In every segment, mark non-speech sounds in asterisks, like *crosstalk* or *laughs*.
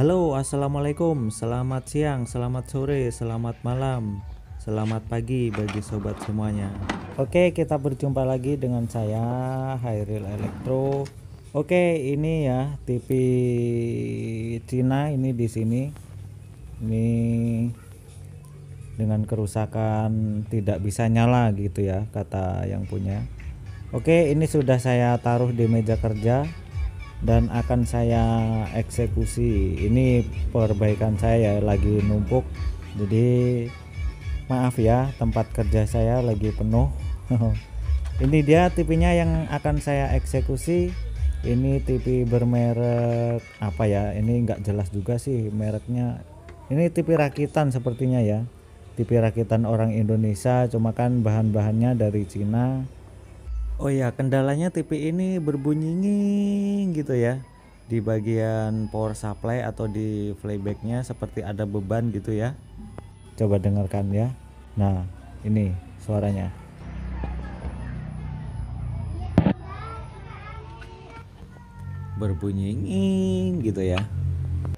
Halo, assalamualaikum, selamat siang, selamat sore, selamat malam, selamat pagi bagi sobat semuanya. Oke, kita berjumpa lagi dengan saya Hairil Elektro. Oke, ini ya TV Cina ini di sini. Ini dengan kerusakan tidak bisa nyala gitu ya kata yang punya. Oke, ini sudah saya taruh di meja kerja dan akan saya eksekusi ini perbaikan saya lagi numpuk jadi maaf ya tempat kerja saya lagi penuh *laughs* ini dia TV-nya yang akan saya eksekusi ini TV bermerek apa ya ini nggak jelas juga sih mereknya ini TV rakitan sepertinya ya TV rakitan orang Indonesia cuma kan bahan-bahannya dari Cina Oh ya, kendalanya TV ini berbunyi nging gitu ya di bagian power supply atau di playbacknya seperti ada beban gitu ya coba dengarkan ya nah ini suaranya berbunyi nging gitu ya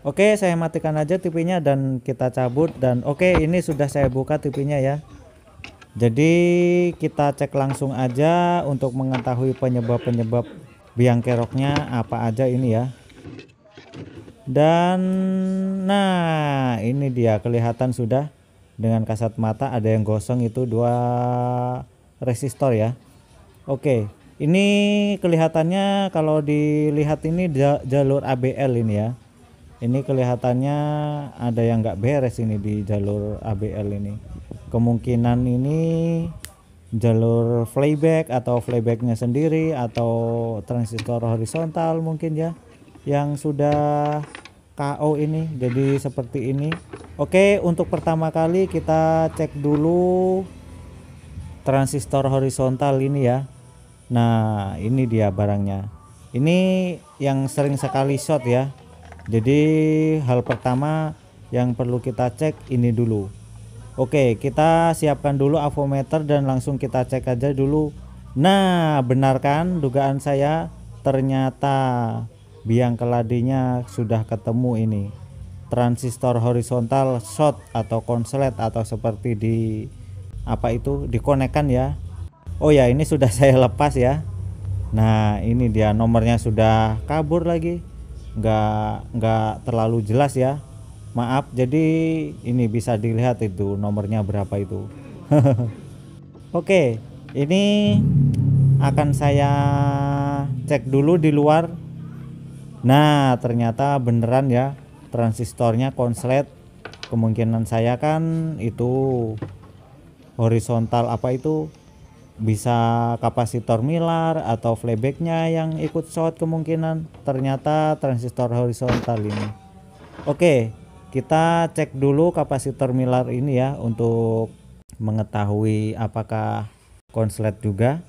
oke saya matikan aja TV nya dan kita cabut dan oke ini sudah saya buka TV nya ya jadi kita cek langsung aja untuk mengetahui penyebab-penyebab biang keroknya apa aja ini ya. Dan nah ini dia kelihatan sudah dengan kasat mata ada yang gosong itu dua resistor ya. Oke, ini kelihatannya kalau dilihat ini jalur ABL ini ya. Ini kelihatannya ada yang nggak beres ini di jalur ABL ini kemungkinan ini jalur playback atau playbacknya sendiri atau transistor horizontal mungkin ya yang sudah KO ini jadi seperti ini Oke untuk pertama kali kita cek dulu transistor horizontal ini ya Nah ini dia barangnya ini yang sering sekali shot ya jadi hal pertama yang perlu kita cek ini dulu Oke, kita siapkan dulu avometer dan langsung kita cek aja dulu. Nah, benar kan dugaan saya? Ternyata biang keladinya sudah ketemu ini. Transistor horizontal short atau konslet atau seperti di apa itu dikonekkan ya. Oh ya, ini sudah *laughs* saya lepas ya. Nah, ini dia nomornya sudah kabur lagi. Nggak nggak terlalu jelas ya maaf jadi ini bisa dilihat itu nomornya berapa itu *laughs* oke okay, ini akan saya cek dulu di luar nah ternyata beneran ya transistornya konslet kemungkinan saya kan itu horizontal apa itu bisa kapasitor milar atau flebeknya yang ikut short kemungkinan ternyata transistor horizontal ini oke kita cek dulu kapasitor milar ini ya untuk mengetahui apakah konslet juga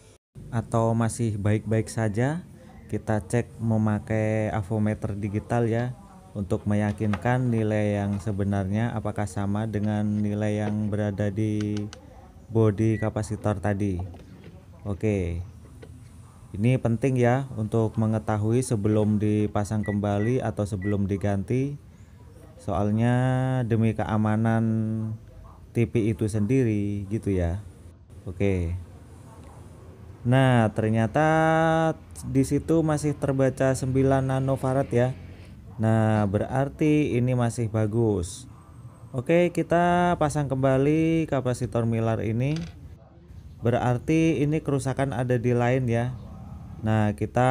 atau masih baik-baik saja kita cek memakai avometer digital ya untuk meyakinkan nilai yang sebenarnya apakah sama dengan nilai yang berada di body kapasitor tadi oke ini penting ya untuk mengetahui sebelum dipasang kembali atau sebelum diganti soalnya demi keamanan TV itu sendiri gitu ya oke nah ternyata di situ masih terbaca 9 nanofarad ya nah berarti ini masih bagus oke kita pasang kembali kapasitor milar ini berarti ini kerusakan ada di lain ya Nah kita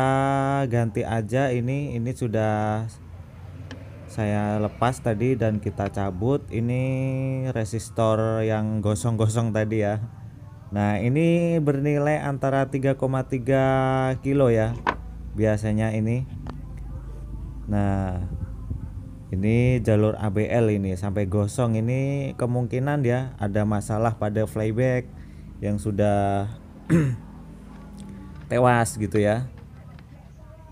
ganti aja ini ini sudah saya lepas tadi dan kita cabut ini resistor yang gosong-gosong tadi ya nah ini bernilai antara 3,3 kilo ya biasanya ini nah ini jalur ABL ini sampai gosong ini kemungkinan ya ada masalah pada flyback yang sudah *clears throat* tewas gitu ya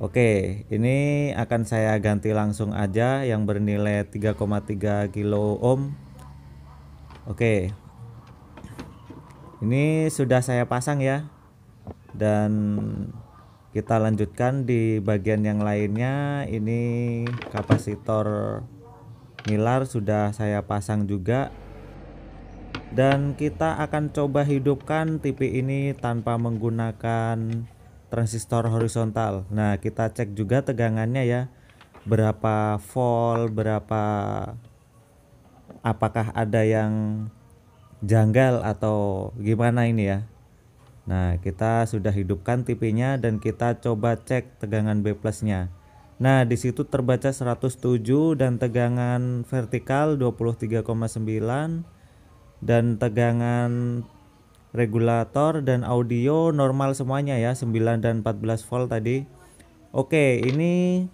Oke, ini akan saya ganti langsung aja yang bernilai 3,3 kilo ohm. Oke. Ini sudah saya pasang ya. Dan kita lanjutkan di bagian yang lainnya. Ini kapasitor milar sudah saya pasang juga. Dan kita akan coba hidupkan TV ini tanpa menggunakan transistor horizontal. Nah, kita cek juga tegangannya ya. Berapa volt, berapa apakah ada yang janggal atau gimana ini ya. Nah, kita sudah hidupkan TV-nya dan kita coba cek tegangan B plus-nya. Nah, di situ terbaca 107 dan tegangan vertikal 23,9 dan tegangan regulator dan audio normal semuanya ya 9 dan 14 volt tadi oke ini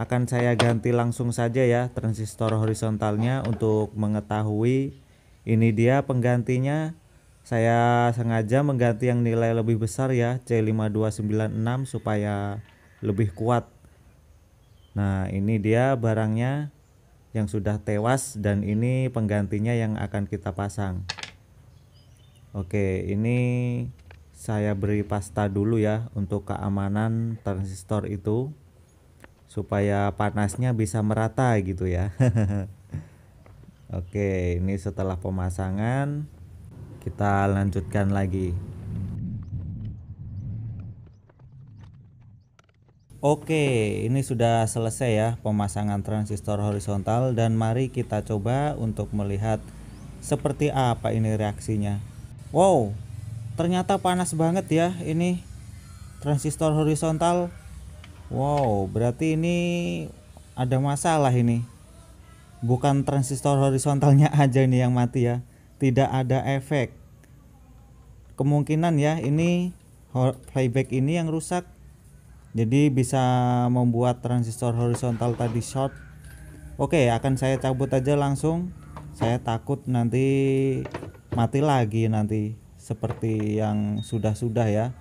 akan saya ganti langsung saja ya transistor horizontalnya untuk mengetahui ini dia penggantinya saya sengaja mengganti yang nilai lebih besar ya C5296 supaya lebih kuat nah ini dia barangnya yang sudah tewas dan ini penggantinya yang akan kita pasang Oke, ini saya beri pasta dulu ya untuk keamanan transistor itu supaya panasnya bisa merata gitu ya. *laughs* Oke, ini setelah pemasangan kita lanjutkan lagi. Oke, ini sudah selesai ya pemasangan transistor horizontal dan mari kita coba untuk melihat seperti apa ini reaksinya. Wow, ternyata panas banget ya ini transistor horizontal. Wow, berarti ini ada masalah ini. Bukan transistor horizontalnya *laughs* aja ini yang mati ya. Tidak ada efek. Kemungkinan ya ini playback ini yang rusak. Jadi bisa membuat transistor horizontal tadi short. Oke, akan saya cabut aja langsung. Saya takut nanti mati lagi nanti seperti yang sudah-sudah ya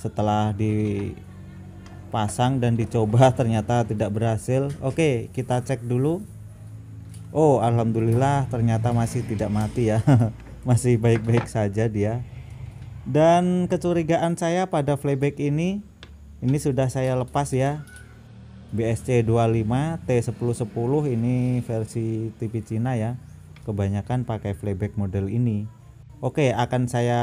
setelah dipasang dan dicoba *laughs* ternyata tidak berhasil oke kita cek dulu Oh alhamdulillah ternyata masih tidak mati ya *laughs* masih baik-baik saja dia dan kecurigaan saya pada flyback ini ini sudah saya lepas ya BSC 25 T1010 ini versi TV Cina ya kebanyakan pakai playback model ini oke akan saya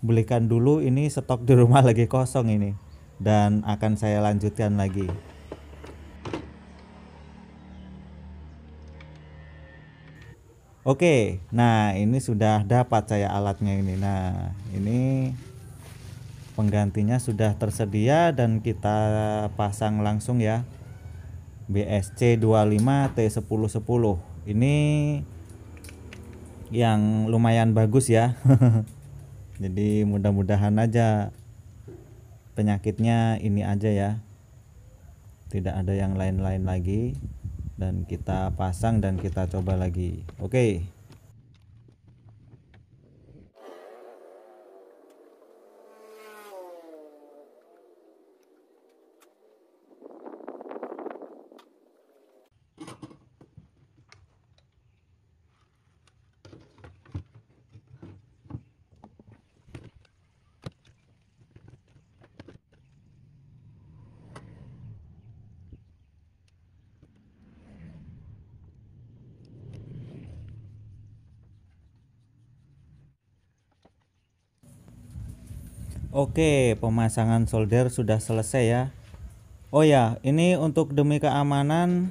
belikan dulu ini stok di rumah lagi kosong ini dan akan saya lanjutkan lagi Oke, nah ini sudah dapat saya alatnya ini. Nah, ini penggantinya sudah tersedia dan kita pasang langsung ya. BSC 25 T1010. Ini yang lumayan bagus ya *laughs* jadi mudah-mudahan aja penyakitnya ini aja ya tidak ada yang lain-lain lagi dan kita pasang dan kita coba lagi oke okay. Oke, pemasangan solder sudah selesai ya. Oh ya, ini untuk demi keamanan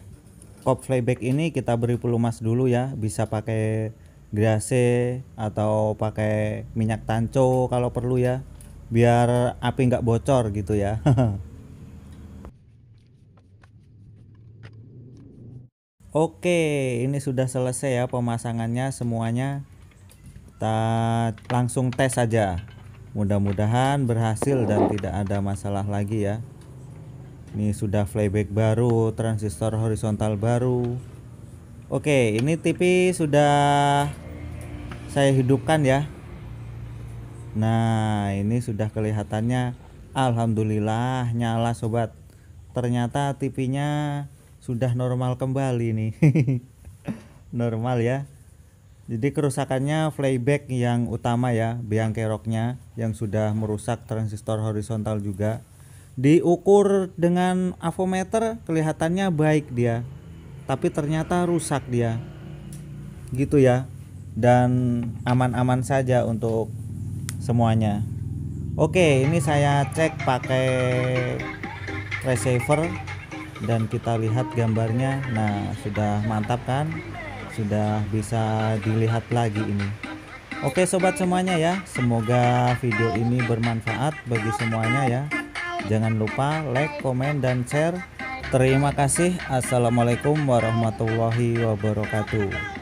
kop flyback ini kita beri pelumas dulu ya. Bisa pakai grase atau pakai minyak tanco kalau perlu ya. Biar api nggak bocor gitu ya. *laughs* Oke, ini sudah selesai ya pemasangannya semuanya. Kita langsung tes saja mudah-mudahan berhasil dan tidak ada masalah lagi ya ini sudah flyback baru transistor horizontal baru oke ini TV sudah saya hidupkan ya nah ini sudah kelihatannya Alhamdulillah nyala sobat ternyata TV nya sudah normal kembali nih *laughs* normal ya jadi kerusakannya flyback yang utama ya, biang keroknya yang sudah merusak transistor horizontal juga. Diukur dengan avometer kelihatannya baik dia, tapi ternyata rusak dia. Gitu ya. Dan aman-aman saja untuk semuanya. Oke, ini saya cek pakai receiver dan kita lihat gambarnya. Nah, sudah mantap kan? sudah bisa dilihat lagi ini Oke sobat semuanya ya semoga video ini bermanfaat bagi semuanya ya jangan lupa like komen dan share Terima kasih assalamualaikum warahmatullahi wabarakatuh